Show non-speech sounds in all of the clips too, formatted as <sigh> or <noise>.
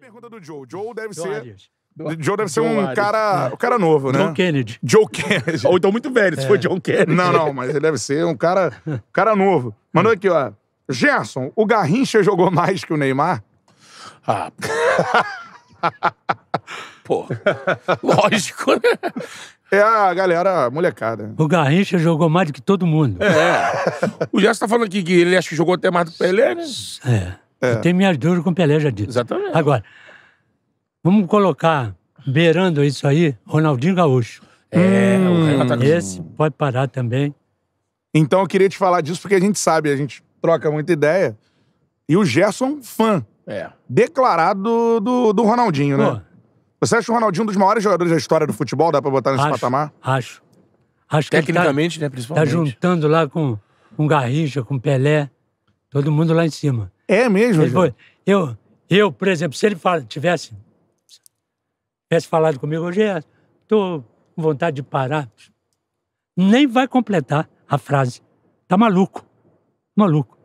pergunta do Joe. Joe deve Joe ser. Arias. Joe deve ser Joe um Arias. cara, é. um cara novo, né? John Kennedy. Joe Kennedy. Ou então muito velho, se é. for foi John Kennedy. Não, não, mas ele deve ser um cara, cara novo. Mandou aqui, ó. Gerson, o Garrincha jogou mais que o Neymar? Ah. <laughs> Pô. Lógico, né? É a galera molecada. O Garrincha jogou mais do que todo mundo. É. O Gerson tá falando aqui que ele acha que jogou até mais do que o Pelé, né? É. É. Eu Tem minhas dúvidas com o Pelé já disse. Exatamente. Agora, vamos colocar, beirando isso aí, Ronaldinho Gaúcho. É, hum, o Esse pode parar também. Então eu queria te falar disso porque a gente sabe, a gente troca muita ideia. E o Gerson, fã. É. Declarado do, do, Ronaldinho, né? Pô. né? Você acha o Ronaldinho um dos maiores jogadores da história do futebol? Dá pra botar nesse acho, patamar? Acho. Acho tá Tecnicamente, né, tá, né? Principalmente. Tá juntando lá com, com Garrincha, com Pelé, todo mundo lá em cima. É mesmo? Ele foi, eu, eu, por exemplo, se ele fala, tivesse, tivesse falado comigo, hoje estou com vontade de parar, nem vai completar a frase. Tá maluco. Maluco.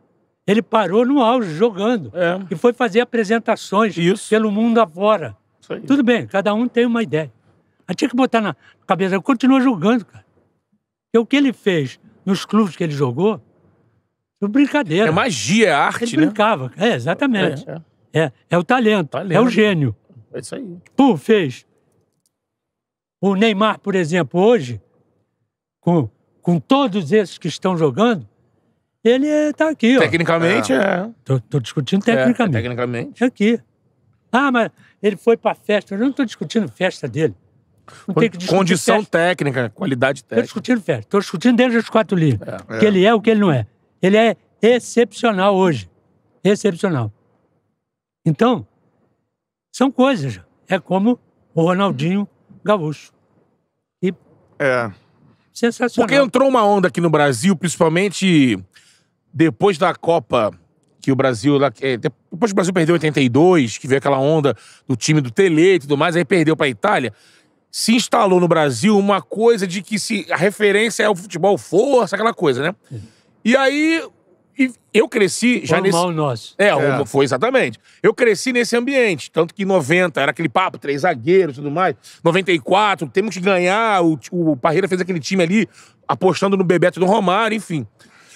Ele parou no auge jogando é. e foi fazer apresentações Isso. pelo mundo afora. Tudo bem, cada um tem uma ideia. A tinha que botar na cabeça, continua jogando, cara. E o que ele fez nos clubes que ele jogou, é brincadeira. É magia, é arte, Ele né? brincava. É, exatamente. É, é. é, é o talento, talento, é o gênio. É isso aí. Pum, fez. O Neymar, por exemplo, hoje, com, com todos esses que estão jogando, ele está aqui. Tecnicamente, é. Estou é. discutindo é, é tecnicamente. É, tecnicamente. Aqui. Ah, mas ele foi para festa. Eu não estou discutindo festa dele. Não tem que Condição festa. técnica, qualidade técnica. Estou discutindo festa. Estou discutindo dentro os quatro livros. É. que ele é, o que ele não é. Ele é excepcional hoje. Excepcional. Então, são coisas. É como o Ronaldinho Gaúcho. E é. Sensacional. Porque entrou uma onda aqui no Brasil, principalmente depois da Copa que o Brasil. É, depois que o Brasil perdeu 82, que veio aquela onda do time do Tele e tudo mais, aí perdeu para a Itália. Se instalou no Brasil uma coisa de que se a referência é o futebol força, aquela coisa, né? Uhum. E aí, eu cresci já Normal nesse. nosso. É, é, foi exatamente. Eu cresci nesse ambiente. Tanto que 90 era aquele papo, três zagueiros e tudo mais. 94, temos que ganhar. O, o Parreira fez aquele time ali, apostando no Bebeto do Romário, enfim.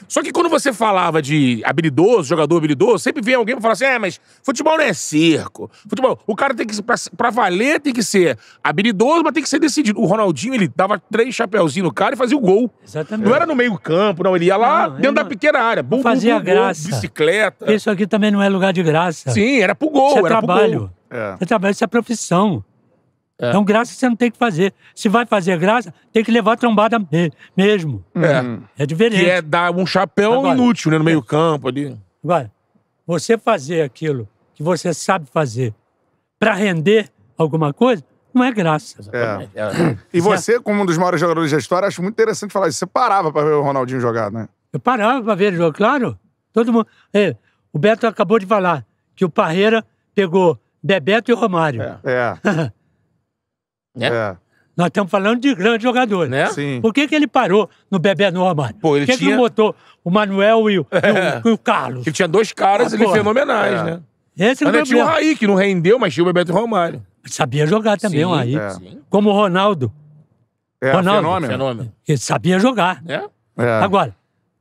Só que quando você falava de habilidoso, jogador habilidoso, sempre vem alguém pra falar assim: é, mas futebol não é circo. Futebol, o cara tem que, pra, pra valer, tem que ser habilidoso, mas tem que ser decidido. O Ronaldinho, ele dava três chapéuzinhos no cara e fazia o gol. Exatamente. Não era no meio-campo, não. Ele ia lá não, dentro não... da pequena área. Bum, fazia bum, graça. bicicleta. Isso aqui também não é lugar de graça. Sim, era pro gol. Isso é era trabalho. Pro gol. É. Você é trabalho, isso é profissão. É. Então, graça você não tem que fazer. Se vai fazer graça, tem que levar trombada me mesmo. É. Uhum. É diferente. Que é dar um chapéu Agora, inútil, né? No meio-campo é. ali. Agora, você fazer aquilo que você sabe fazer para render alguma coisa, não é graça. É. é. E é. você, como um dos maiores jogadores da história, acho muito interessante falar isso. Você parava para ver o Ronaldinho jogar, né? Eu parava para ver o jogo, claro. Todo mundo. É, o Beto acabou de falar que o Parreira pegou Bebeto e Romário. É. <laughs> é né? É. Nós estamos falando de grandes jogadores. Né? Sim. Por que, que ele parou no bebeto romário Pô, Por que, tinha... que botou o Manuel e o, é. e o Carlos? Que tinha dois caras, ah, fenomenais, é. né? Esse é tinha o Raí, que não rendeu, mas tinha o Bebeto Romário. Sabia jogar também, Sim, o Raí. É. Como o Ronaldo. É, é Ronaldo. Fenômeno. Ele sabia jogar. É? é? Agora,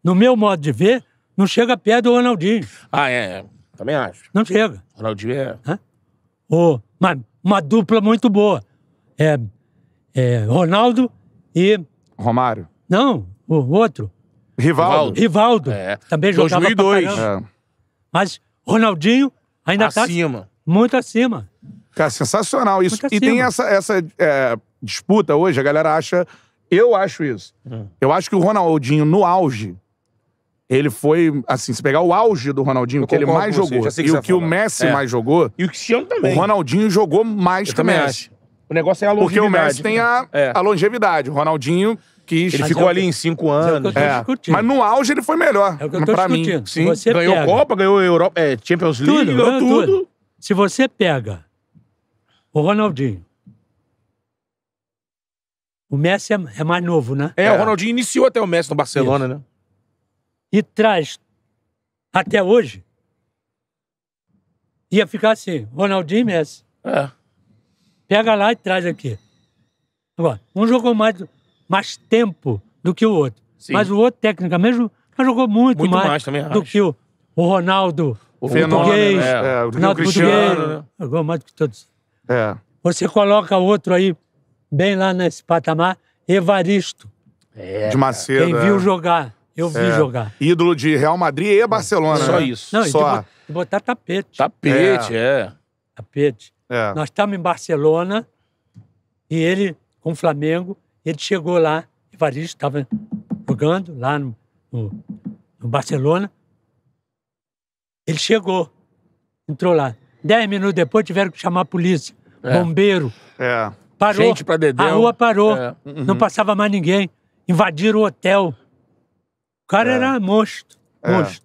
no meu modo de ver, não chega perto do Ronaldinho. Ah, é. Também acho. Não chega. Ronaldinho é... Hã? Oh, mas uma dupla muito boa é, é Ronaldo e. Romário. Não, o outro. Rivaldo. Rivaldo. É. Também jogava 2002. É. Mas Ronaldinho ainda está acima. muito acima. Cara, sensacional isso. Muito e acima. tem essa, essa é, disputa hoje, a galera acha. Eu acho isso. Hum. Eu acho que o Ronaldinho, no auge, ele foi, assim, se pegar o auge do Ronaldinho, eu que ele mais jogou, você, e o que o Messi é. mais jogou. E o Cristiano também. O Ronaldinho jogou mais eu que o Messi. Acho. O negócio é a longevidade. Porque o Messi tem né? a, é. a longevidade. O Ronaldinho quis. Ele ficou é ali que... em cinco anos. É, é. Mas no auge ele foi melhor. É o que eu tô pra discutindo. mim. Sim. Você ganhou pega... Copa, ganhou Europa, é, Champions League, tudo, ganhou tudo. tudo. Se você pega o Ronaldinho, o Messi é, é mais novo, né? É, o Ronaldinho iniciou até o Messi no Barcelona, Isso. né? E traz até hoje ia ficar assim, Ronaldinho e Messi. É. Pega lá e traz aqui. Agora, um jogou mais, mais tempo do que o outro. Sim. Mas o outro, técnica mesmo jogou muito, muito mais, mais do que o, o Ronaldo. O, o fenômeno, português, né? é, o Ronaldo Cristiano. Né? Jogou mais do que todos. É. Você coloca outro aí, bem lá nesse patamar, Evaristo. É, de Macedo. Quem é. viu jogar. Eu vi é. jogar. Ídolo de Real Madrid e Barcelona. Só né? isso. Não, Só. E botar tapete. Tapete, é. é. Tapete. É. Nós estávamos em Barcelona e ele, com o Flamengo, ele chegou lá, Evaristo estava jogando lá no, no, no Barcelona. Ele chegou, entrou lá. Dez minutos depois tiveram que chamar a polícia, é. bombeiro. É. Parou. Gente pra A rua parou. É. Uhum. Não passava mais ninguém. Invadiram o hotel. O cara é. era monstro. É. Monstro.